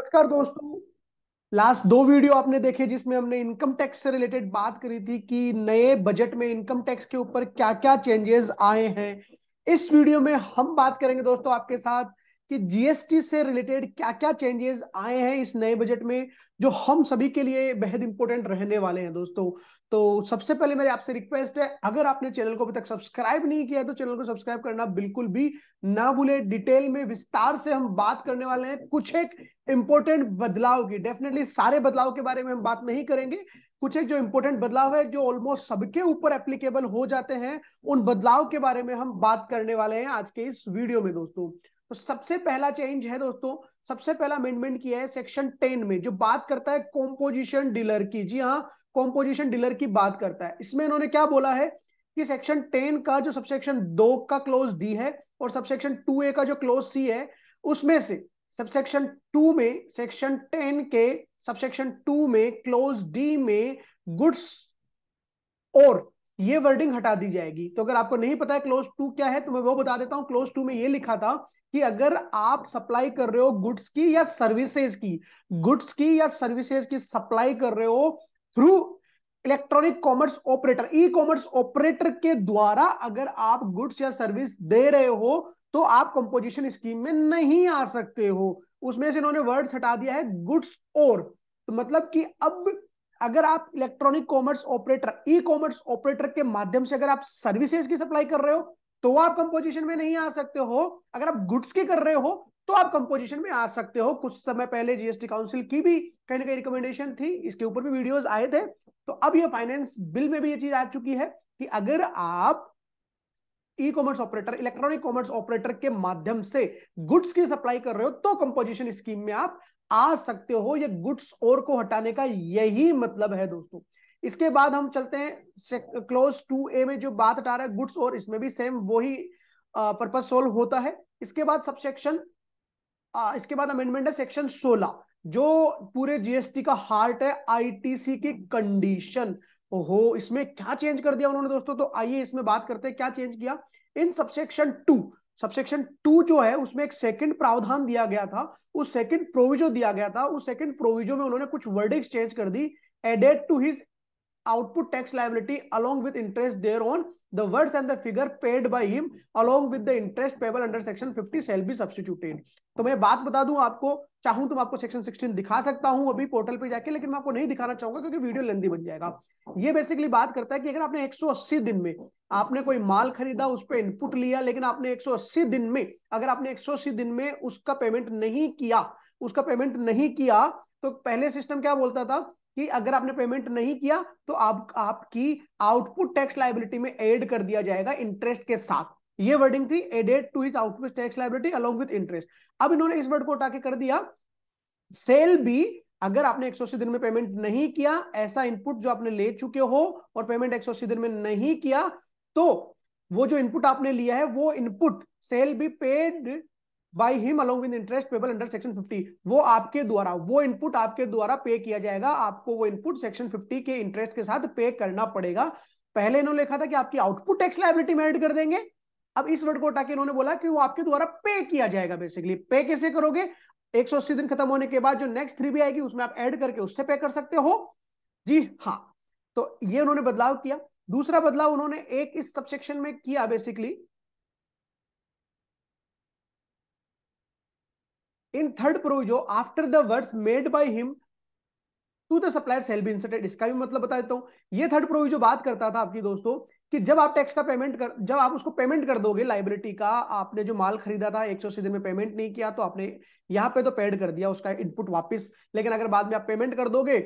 नमस्कार दोस्तों लास्ट दो वीडियो आपने देखे जिसमें हमने इनकम टैक्स से रिलेटेड बात करी थी कि नए बजट में इनकम टैक्स के ऊपर क्या क्या चेंजेस आए हैं इस वीडियो में हम बात करेंगे दोस्तों आपके साथ कि जीएसटी से रिलेटेड क्या क्या चेंजेस आए हैं इस नए बजट में जो हम सभी के लिए बेहद इंपॉर्टेंट रहने वाले हैं दोस्तों तो सबसे पहले मेरे आपसे रिक्वेस्ट है अगर आपने चैनल को अभी तक सब्सक्राइब नहीं किया तो चैनल को सब्सक्राइब करना बिल्कुल भी ना भूले डिटेल में विस्तार से हम बात करने वाले हैं कुछ एक इंपॉर्टेंट बदलाव की डेफिनेटली सारे बदलाव के बारे में हम बात नहीं करेंगे कुछ एक जो इंपॉर्टेंट बदलाव है जो ऑलमोस्ट सबके ऊपर एप्लीकेबल हो जाते हैं उन बदलाव के बारे में हम बात करने वाले हैं आज के इस वीडियो में दोस्तों तो सबसे पहला चेंज है दोस्तों सबसे पहला अमेंडमेंट किया है सेक्शन टेन में जो बात करता है कॉम्पोजिशन डीलर की जी हाँ कॉम्पोजिशन डीलर की बात करता है इसमें इन्होंने क्या बोला है कि सेक्शन टेन का जो सबसेक्शन दो का क्लोज डी है और सबसेक्शन टू ए का जो क्लोज सी है उसमें से सबसेक्शन टू में सेक्शन टेन के सबसेक्शन टू में क्लोज डी में गुड्स और ये वर्डिंग हटा दी जाएगी तो अगर आपको नहीं पता है क्लोज टू क्या है तो मैं वो बता देता हूँ क्लोज टू में ये लिखा था कि अगर आप सप्लाई कर रहे हो गुड्स की या सर्विसेज की गुड्स की या सर्विसेज की सप्लाई कर रहे हो through electronic commerce operator E commerce operator के द्वारा अगर आप गुड्स या सर्विस दे रहे हो तो आप कंपोजिशन स्कीम में नहीं आ सकते हो उसमें से इन्होंने वर्ड्स हटा दिया है गुड्स और तो मतलब कि अब अगर आप electronic commerce operator E commerce operator के माध्यम से अगर आप सर्विसेज की सप्लाई कर रहे हो तो आप कंपोजिशन में नहीं आ सकते हो अगर आप गुड्स की कर रहे हो तो आप कंपोजिशन में आ सकते हो कुछ समय पहले जीएसटी काउंसिल की भी कहीं ना कहीं रिकमेंडेशन थी इसके ऊपर भी वीडियोस आए थे तो अब ये फाइनेंस बिल में भी ये चीज आ चुकी है कि अगर आप E commerce operator electronic commerce operator के माध्यम से गुड्स की सप्लाई कर रहे हो तो कंपोजिशन स्कीम में आप आ सकते हो ये गुड्स और को हटाने का यही मतलब है दोस्तों इसके बाद हम चलते हैं क्लोज टू ए में जो बात हटा रहा है गुड्स और इसमें भी सेम वही पर्पज सोल्व होता है इसके बाद सबसेक्शन इसके बाद अमेंडमेंट है सेक्शन सोलह जो पूरे जीएसटी का हार्ट है आईटीसी की कंडीशन ओहो इसमें क्या चेंज कर दिया उन्होंने दोस्तों तो आइए इसमें बात करते हैं क्या चेंज किया इन सबसेक्शन टू सबसेक्शन टू जो है उसमें एक सेकंड प्रावधान दिया गया था उस सेकंड प्रोविजो दिया गया था उस सेकंड प्रोविजो में उन्होंने कुछ वर्डिंग चेंज कर दी added to his output tax liability along with interest thereon the words and the figure paid by him along with the interest payable under section 50 shall be substituted तो मैं बात बता दूं आपको चाहूं तो मैं आपको सेक्शन 16 दिखा सकता हूं अभी पोर्टल पे जाके लेकिन मैं आपको नहीं दिखाना चाहूंगा क्योंकि वीडियो लेंदी बन जाएगा ये बेसिकली बात करता है कि अगर आपने 180 दिन में आपने कोई माल खरीदा उस पर इनपुट लिया लेकिन आपने 180 दिन में अगर आपने 180 दिन में उसका पेमेंट नहीं किया उसका पेमेंट नहीं किया तो पहले सिस्टम क्या बोलता था कि अगर आपने पेमेंट नहीं किया तो आप आपकी आउटपुट टैक्स लाइबिलिटी में एड कर दिया जाएगा इंटरेस्ट के साथ ये वर्डिंग थी added to his output tax liability along with interest अब इन्होंने इस वर्ड को उठा के कर दिया सेल भी अगर आपने एक दिन में पेमेंट नहीं किया ऐसा इनपुट जो आपने ले चुके हो और पेमेंट एक दिन में नहीं किया तो वो जो इनपुट आपने लिया है वो input shall be paid by him along with interest payable under section 50 वो आपके द्वारा वो इनपुट आपके द्वारा पे किया जाएगा आपको वो इनपुट सेक्शन 50 के इंटरेस्ट के साथ पे करना पड़ेगा पहले इन्होंने लिखा था कि आपकी आउटपुट टैक्स लाइबिलिटी में एड कर देंगे अब इस वर्ड को हटा के इन्होंने बोला कि वो आपके द्वारा पे किया जाएगा बेसिकली पे कैसे करोगे एक दिन खत्म होने के बाद जो नेक्स्ट थ्री भी आएगी उसमें आप एड करके उससे पे कर सकते हो जी हाँ तो ये उन्होंने बदलाव किया दूसरा बदलाव उन्होंने एक इस सबसेक्शन में किया basically in third proviso after the words made by him to the supplier shall be inserted इसका भी मतलब बता देता हूं ये थर्ड प्रोविजो बात करता था आपकी दोस्तों कि जब आप टैक्स का पेमेंट कर जब आप उसको पेमेंट कर दोगे लाइबिलिटी का आपने जो माल खरीदा था एक सौ दिन में पेमेंट नहीं किया तो आपने यहाँ पे तो पेड कर दिया उसका इनपुट वापस लेकिन अगर बाद में आप पेमेंट कर दोगे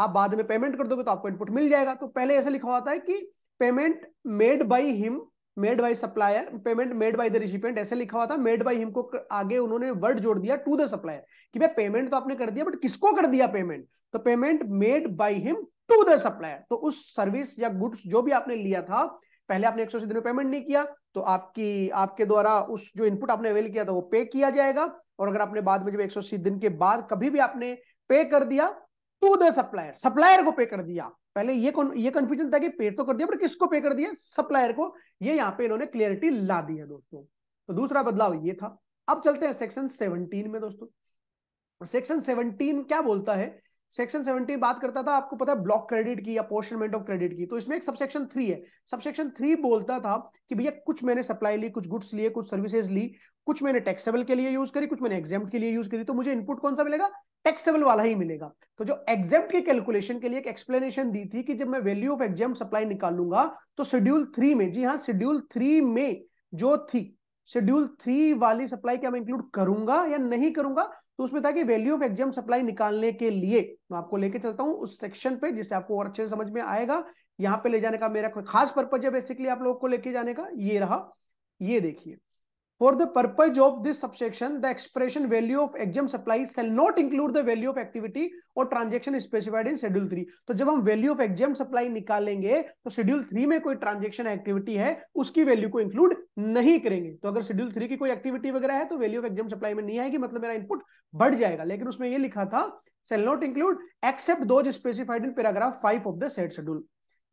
आप बाद में पेमेंट कर दोगे तो आपको इनपुट मिल जाएगा तो पहले ऐसा लिखा हुआ था कि payment made by him made by supplier payment made by the recipient ऐसे लिखा हुआ था मेड बाय हिम को आगे उन्होंने वर्ड जोड़ दिया टू द सप्लायर कि भाई पेमेंट तो आपने कर दिया बट किसको कर दिया पेमेंट तो payment made by him to the supplier तो उस सर्विस या गुड्स जो भी आपने लिया था पहले आपने एक सौ दिन में पेमेंट नहीं किया तो आपकी आपके द्वारा उस जो इनपुट आपने अवेल किया था वो पे किया जाएगा और अगर आपने बाद में जब एक दिन के बाद कभी भी आपने पे कर दिया टू द सप्लायर सप्लायर को पे कर दिया पहले ये कौन ये कंफ्यूजन था कि पे तो कर दिया बट किसको पे कर दिया सप्लायर को ये यहाँ पे इन्होंने क्लियरिटी ला दी है दोस्तों तो दूसरा बदलाव ये था अब चलते हैं सेक्शन सेवनटीन में दोस्तों सेक्शन सेवनटीन क्या बोलता है सेक्शन सेवेंटी बात करता था आपको पता है ब्लॉक क्रेडिट की या पोर्शनमेंट ऑफ क्रेडिट की तो इसमें एक सबसेक्शन थ्री है सबसेक्शन थ्री बोलता था कि भैया कुछ मैंने सप्लाई ली कुछ गुड्स लिए कुछ सर्विसेज ली कुछ मैंने टैक्सेबल के लिए यूज करी कुछ मैंने एग्जाम के लिए यूज करी तो मुझे इनपुट कौन सा मिलेगा टैक्सेबल वाला ही मिलेगा तो जो एग्जाम के कैलकुलेशन के लिए एक एक्सप्लेनेशन दी थी कि जब मैं वैल्यू ऑफ एग्जाम सप्लाई निकालूंगा तो शेड्यूल थ्री में जी हाँ शेड्यूल थ्री में जो थी शेड्यूल थ्री वाली सप्लाई क्या मैं इंक्लूड करूंगा या नहीं करूंगा तो उसमें था कि वैल्यू ऑफ एग्जाम सप्लाई निकालने के लिए मैं आपको लेके चलता हूँ उस सेक्शन पे जिससे आपको और अच्छे से समझ में आएगा यहाँ पे ले जाने का मेरा खास पर्पज है बेसिकली आप लोगों को लेके जाने का ये रहा ये देखिए For the purpose of this subsection, the expression value of exempt supplies shall not include the value of activity or transaction specified in schedule 3. तो जब हम value of exempt supply निकालेंगे तो schedule 3 में कोई transaction activity है उसकी value को include नहीं करेंगे तो अगर schedule 3 की कोई activity वगैरह है तो value of exempt supply में नहीं आएगी मतलब मेरा input बढ़ जाएगा लेकिन उसमें ये लिखा था shall not include except those specified in paragraph 5 of the said schedule.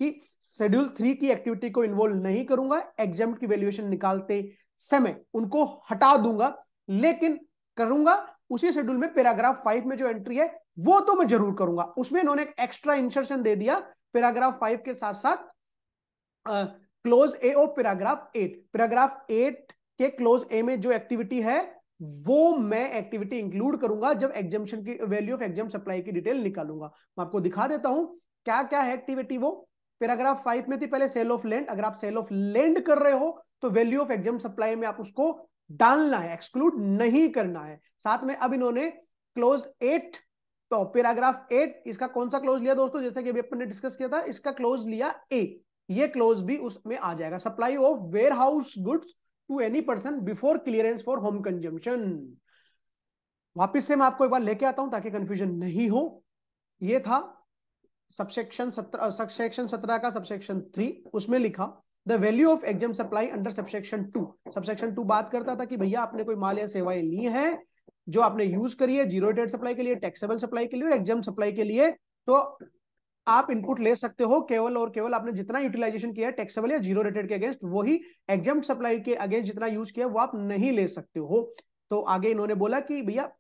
कि शेड्यूल थ्री की एक्टिविटी को इन्वॉल्व नहीं करूंगा एग्जाम की वैल्यूएशन निकालते समय उनको हटा दूंगा लेकिन करूंगा उसी शेड्यूल में पैराग्राफ फाइव में जो एंट्री है वो तो मैं जरूर करूंगा उसमें इन्होंने एक एक्स्ट्रा इंसर्शन दे दिया पैराग्राफ फाइव के साथ साथ क्लोज ए और पैराग्राफ एट पैराग्राफ एट के क्लोज ए में जो एक्टिविटी है वो मैं एक्टिविटी इंक्लूड करूंगा जब एग्जामेशन की वैल्यू ऑफ एग्जाम सप्लाई की डिटेल निकालूंगा मैं आपको दिखा देता हूं क्या क्या है एक्टिविटी वो पैराग्राफ फाइव में थी पहले सेल ऑफ लैंड अगर आप सेल ऑफ लैंड कर रहे हो तो वैल्यू ऑफ एग्जाम सप्लाई में आप उसको डालना है एक्सक्लूड नहीं करना है साथ में अब इन्होंने क्लोज एट तो पैराग्राफ एट इसका कौन सा क्लोज लिया दोस्तों जैसे कि अभी अपन ने डिस्कस किया था इसका क्लोज लिया ए ये क्लोज भी उसमें आ जाएगा supply of warehouse goods to any person before clearance for home consumption वापिस से मैं आपको एक बार लेके आता हूं ताकि कंफ्यूजन नहीं हो ये था सबसेक्शन सबसेक्शन सत्रह का सबसेक्शन थ्री उसमें लिखा the value of exempt supply under subsection two subsection two बात करता था कि भैया आपने कोई माल या सेवाएं ली है जो आपने यूज करी है जीरो डेट सप्लाई के लिए टैक्सेबल सप्लाई के लिए और एग्जाम सप्लाई के लिए तो आप इनपुट ले सकते हो केवल और केवल आपने जितना यूटिलाइजेशन किया है टैक्सेबल या जीरो रेटेड के अगेंस्ट वही एग्जाम सप्लाई के अगेंस्ट जितना यूज किया वो आप नहीं ले सकते हो तो आगे इन्होंने बोला कि भैया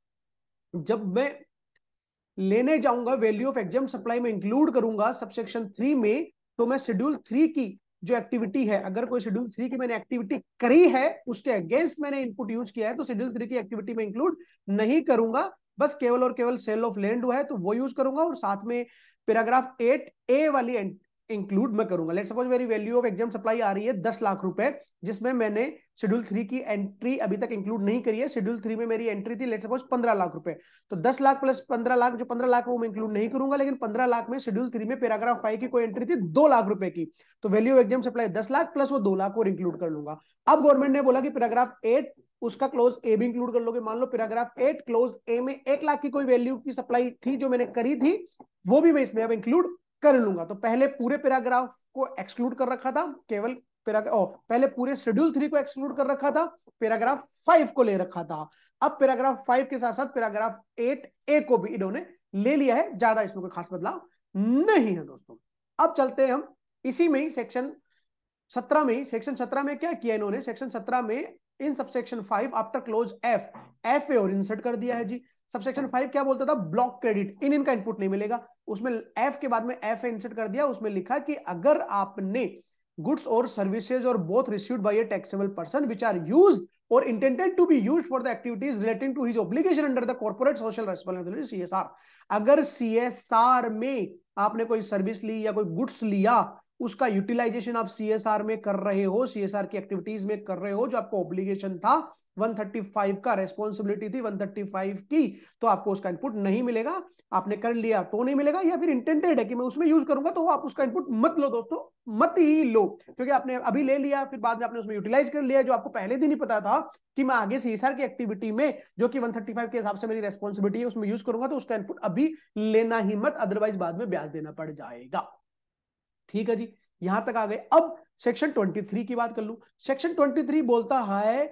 जब मैं लेने जाऊंगा वैल्यू ऑफ एग्जाम सप्लाई में इंक्लूड करूंगा सबसेक्शन थ्री में तो मैं शेड्यूल थ्री की जो एक्टिविटी है अगर कोई शेड्यूल थ्री की मैंने एक्टिविटी करी है उसके अगेंस्ट मैंने इनपुट यूज किया है तो शेड्यूल थ्री की एक्टिविटी में इंक्लूड नहीं करूंगा बस केवल और केवल सेल ऑफ लैंड हुआ है तो वो यूज करूंगा और साथ में पैराग्राफ एट ए वाली इंक्लूड मैं करूंगा लेट सपोज मेरी वैल्यू ऑफ एग्जाम सप्लाई आ रही है दस लाख रुपए जिसमें मैंने शेड्यूल थ्री की एंट्री अभी तक इंक्लूड नहीं करी है शेड्यूल थ्री में मेरी एंट्री थी लेट सपोज पंद्रह लाख रुपए तो दस लाख प्लस पंद्रह लाख जो पंद्रह लाख वो मैं इंक्लूड नहीं करूंगा लेकिन पंद्रह लाख में शेड्यूल थ्री में पैराग्राफ फाइव की कोई एंट्री थी दो लाख रुपए की तो वैल्यू ऑफ एग्जाम सप्लाई दस लाख प्लस वो दो लाख और इंक्लूड कर लूंगा अब गवर्नमेंट ने बोला कि पैराग्राफ एट उसका क्लोज ए भी इंक्लूड कर लोगे मान लो पैराग्राफ एट क्लोज ए में एक लाख की कोई वैल्यू की सप्लाई थी जो मैंने करी थी वो भी मैं इसमें अब इंक्लूड कर लूंगा तो पहले पूरे पैराग्राफ को एक्सक्लूड कर रखा था केवल ओ, पहले पूरे शेड्यूल थ्री को एक्सक्लूड कर रखा था पैराग्राफ फाइव को ले रखा था अब पैराग्राफ फाइव के साथ साथ पैराग्राफ एट ए को भी इन्होंने ले लिया है ज्यादा इसमें कोई खास बदलाव नहीं है दोस्तों अब चलते हैं हम इसी में ही सेक्शन सत्रह में ही सेक्शन सत्रह में क्या किया इन्होंने सेक्शन सत्रह में in subsection five after clause F F A और इंसर्ट कर दिया है जी सबसेक्शन फाइव क्या बोलता था ब्लॉक क्रेडिट इन इनका इनपुट नहीं मिलेगा उसमें एफ के बाद में एफ ए इंसर्ट कर दिया उसमें लिखा कि अगर आपने गुड्स और सर्विसेज और both received by a taxable person which are used or intended to be used for the activities relating to his obligation under the corporate social responsibility CSR अगर CSR में आपने कोई सर्विस ली या कोई goods लिया उसका utilisation आप CSR में कर रहे हो सीएसआर की एक्टिविटीज में कर रहे हो जो आपको ऑब्लिगेशन था 135 का रेस्पॉन्सिबिलिटी थी 135 की तो आपको उसका इनपुट नहीं मिलेगा आपने कर लिया तो नहीं मिलेगा या फिर इंटेंटेड है कि मैं उसमें यूज करूंगा तो आप उसका इनपुट मत लो दोस्तों मत ही लो क्योंकि आपने अभी ले लिया फिर बाद में आपने उसमें यूटिलाइज कर लिया जो आपको पहले दिन ही पता था कि मैं आगे सीएसआर की एक्टिविटी में जो कि 135 के हिसाब से मेरी रेस्पॉन्सिबिलिटी है उसमें यूज करूंगा तो उसका इनपुट अभी लेना ही मत अदरवाइज बाद में ब्याज देना पड़ जाएगा ठीक है जी यहां तक आ गए अब सेक्शन 23 की बात कर लू सेक्शन 23 बोलता है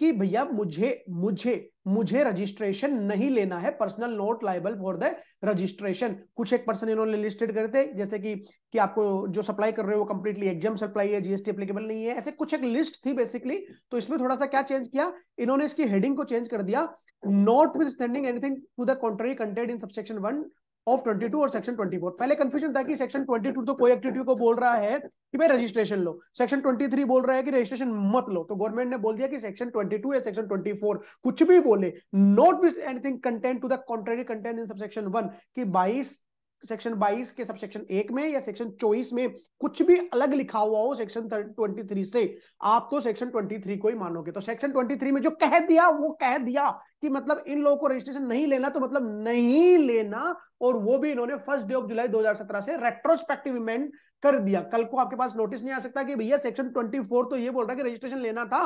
कि भैया मुझे मुझे मुझे रजिस्ट्रेशन नहीं लेना है person not liable for the registration कुछ एक पर्सन इन्होंने लिस्टेड करे थे जैसे कि कि आपको जो सप्लाई कर रहे हो वो कंप्लीटली एग्जाम सप्लाई है जीएसटी एप्लीकेबल नहीं है ऐसे कुछ एक लिस्ट थी बेसिकली तो इसमें थोड़ा सा क्या चेंज किया इन्होंने इसकी हेडिंग को चेंज कर दिया notwithstanding anything to the contrary contained in subsection one of 22 और सेक्शन 24 पहले कंफ्यूजन था कि सेक्शन 22 तो कोई एक्टिविटी को बोल रहा है कि भाई रजिस्ट्रेशन लो सेक्शन 23 बोल रहा है कि रजिस्ट्रेशन मत लो तो गवर्नमेंट ने बोल दिया कि सेक्शन 22 या सेक्शन 24 कुछ भी बोले नॉट विथ anything contained to the contrary contained in subsection one कि 22 सेक्शन 22 के सब सेक्शन एक में या सेक्शन 24 में कुछ भी अलग लिखा हुआ हो सेक्शन 23 से आप तो सेक्शन 23 को ही मानोगे तो सेक्शन 23 में जो कह दिया वो कह दिया कि मतलब इन लोगों को रजिस्ट्रेशन नहीं लेना तो मतलब नहीं लेना और वो भी इन्होंने फर्स्ट डे ऑफ जुलाई 2017 से रेट्रोस्पेक्टिव इमेंड कर दिया कल को आपके पास नोटिस नहीं आ सकता कि भैया सेक्शन 24 तो ये बोल रहा है कि रजिस्ट्रेशन लेना था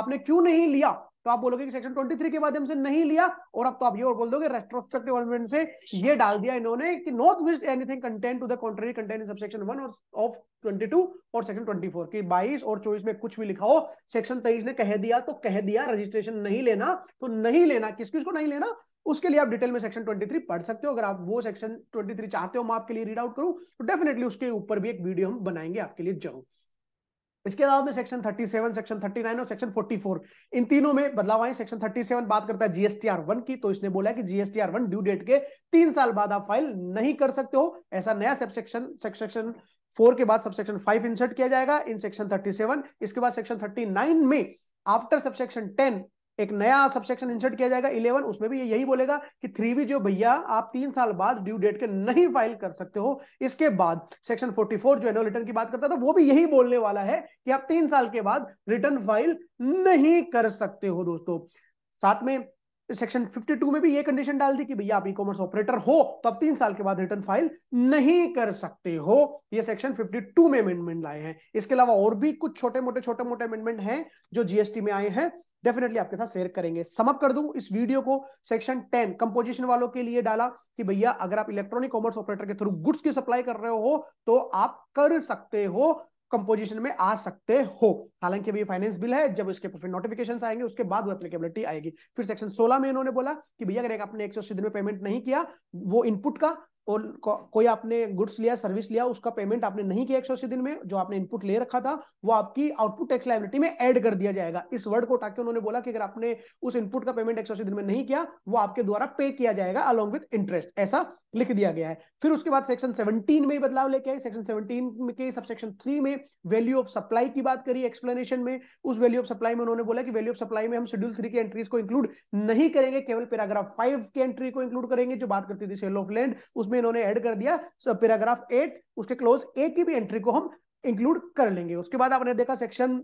आपने क्यों नहीं लिया तो आप बोलोगे कि सेक्शन 23 के माध्यम से नहीं लिया और अब तो आप ये और बोल दोगे रेट्रोस्पेक्टिव अमेंडमेंट से अच्छा। ये डाल दिया इन्होंने कि notwithstanding anything contained to the contrary contained in section 1 और ऑफ 22 और सेक्शन 24 कि 22 और 24 में कुछ भी लिखा हो सेक्शन 23 ने कह दिया तो कह दिया रजिस्ट्रेशन नहीं लेना तो नहीं लेना लेना किस किस को नहीं लेना उसके लिए आप डिटेल में सेक्शन 23 पढ़ सकते हो अगर आप वो सेक्शन 23 चाहते हो मैं आपके लिए रीड आउट करूं तो डेफिनेटली उसके ऊपर भी एक वीडियो हम बनाएंगे आपके लिए जरूर इसके अलावा में सेक्शन 37, सेक्शन 39 और सेक्शन 44 इन तीनों में बदलाव आए सेक्शन 37 बात करता है जीएसटीआर वन की तो इसने बोला कि जीएसटीआर वन ड्यू डेट के तीन साल बाद आप फाइल नहीं कर सकते हो ऐसा नया सब सेक्शन सेक्शन फोर के बाद सबसेक्शन फाइव इंसर्ट किया जाएगा इन सेक्शन 37 इसके बाद सेक्शन 39 में आफ्टर सबसेक्शन टेन एक नया सबसेक्शन इंसर्ट किया जाएगा इलेवन उसमें भी यही बोलेगा कि थ्री वी जो भैया आप तीन साल बाद ड्यू डेट के नहीं फाइल कर सकते हो इसके बाद सेक्शन फोर्टी फोर जो एनुअल रिटर्न की बात करता था वो भी यही बोलने वाला है कि आप तीन साल के बाद रिटर्न फाइल नहीं कर सकते हो दोस्तों साथ में सेक्शन तो 52 में भी ये कंडीशन डाल दी कि भैया आप ई कॉमर्स ऑपरेटर हो तो आप तीन साल के बाद रिटर्न फाइल नहीं कर सकते हो ये सेक्शन 52 में अमेंडमेंट लाए हैं इसके अलावा और भी कुछ छोटे मोटे छोटे मोटे अमेंडमेंट हैं जो जीएसटी में आए हैं डेफिनेटली आपके साथ शेयर करेंगे समअप कर दूं इस वीडियो को सेक्शन 10 कंपोजिशन वालों के लिए डाला कि भैया अगर आप इलेक्ट्रॉनिक कॉमर्स ऑपरेटर के थ्रू गुड्स की सप्लाई कर रहे हो तो आप कर सकते हो कंपोजिशन में आ सकते हो हालांकि अभी फाइनेंस बिल है जब इसके फिर नोटिफिकेशन आएंगे उसके बाद वो एप्लीकेबिलिटी आएगी फिर सेक्शन 16 में इन्होंने बोला कि भैया अगर आपने एक सौ दिन में पेमेंट नहीं किया वो इनपुट का और तो को, कोई आपने गुड्स लिया सर्विस लिया उसका पेमेंट आपने नहीं किया एक सौ दिन में जो आपने इनपुट ले रखा था वो आपकी आउटपुट टैक्स लाइबिलिटी में ऐड कर दिया जाएगा इस वर्ड को उठाकर उन्होंने बोला कि अगर आपने उस इनपुट का पेमेंट एक सौ दिन में नहीं किया वो आपके द्वारा पे किया जाएगा अलॉन्ग विथ इंटरेस्ट ऐसा लिख दिया गया है फिर उसके बाद सेक्शन सेवनटीन में बदलाव लेके आए सेक्शन सेवनटीन के सेक्शन थ्री में वैल्यू ऑफ सप्लाई की बात करी एक्सप्लेनेशन में उस वैल्यू ऑफ सप्लाई में उन्होंने बोला कि वैल्यू ऑफ सप्लाई में हम शेड्यूल थ्री की एंट्रीज को इंक्लूड नहीं करेंगे केवल पैराग्राफ फाइव की एंट्री को इंक्लूड करेंगे जो बात करती थी सेल ऑफ लैंड उसमें उसमें इन्होंने ऐड कर दिया पैराग्राफ एट उसके क्लोज ए की भी एंट्री को हम इंक्लूड कर लेंगे उसके बाद आपने देखा सेक्शन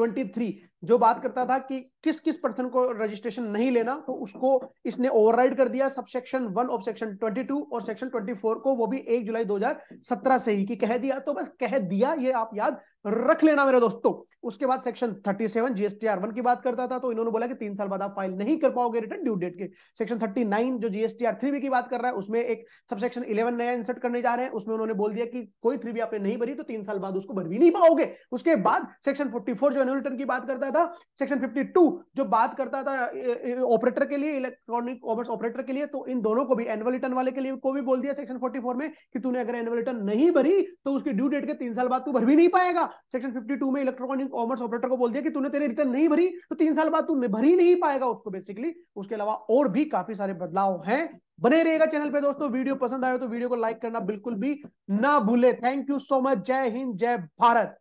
23 जो बात करता था कि किस किस पर्सन को रजिस्ट्रेशन नहीं लेना तो उसको इसने ओवरराइड कर दिया सब सेक्शन वन ऑफ सेक्शन 22 और सेक्शन 24 को वो भी 1 जुलाई 2017 से ही कि कह दिया तो बस कह दिया ये आप याद रख लेना मेरे दोस्तों उसके बाद सेक्शन 37 जीएसटी वन की बात करता था तो इन्होंने बोला कि तीन साल बाद आप फाइल नहीं कर पाओगे रिटर्न ड्यू डेट के सेक्शन थर्टी जो जीएसटीआर थ्री की बात कर रहा है उसमें एक सब सेक्शन इलेवन नया इंसर्ट करने जा रहे हैं उसमें उन्होंने बोल दिया कि कोई थ्री आपने नहीं भरी तो तीन साल बाद उसको भर भी नहीं पाओगे उसके बाद सेक्शन फोर्टी 54 जो न्यूटन की बात करता था सेक्शन 52 जो बात करता था ऑपरेटर के लिए इलेक्ट्रॉनिक कॉमर्स ऑपरेटर के लिए तो इन दोनों को भी एनुअल रिटर्न वाले के लिए को भी बोल दिया सेक्शन 44 में कि तूने अगर एनुअल रिटर्न नहीं भरी तो उसकी ड्यू डेट के तीन साल बाद तू भर भी नहीं पाएगा सेक्शन 52 में इलेक्ट्रॉनिक कॉमर्स ऑपरेटर को बोल दिया कि तूने तेरी रिटर्न नहीं भरी तो तीन साल बाद तू भर ही नहीं पाएगा उसको बेसिकली उसके अलावा और भी काफी सारे बदलाव हैं बने रहेगा चैनल पे दोस्तों वीडियो पसंद आए तो वीडियो को लाइक करना बिल्कुल भी ना भूले थैंक यू सो मच जय हिंद जय भारत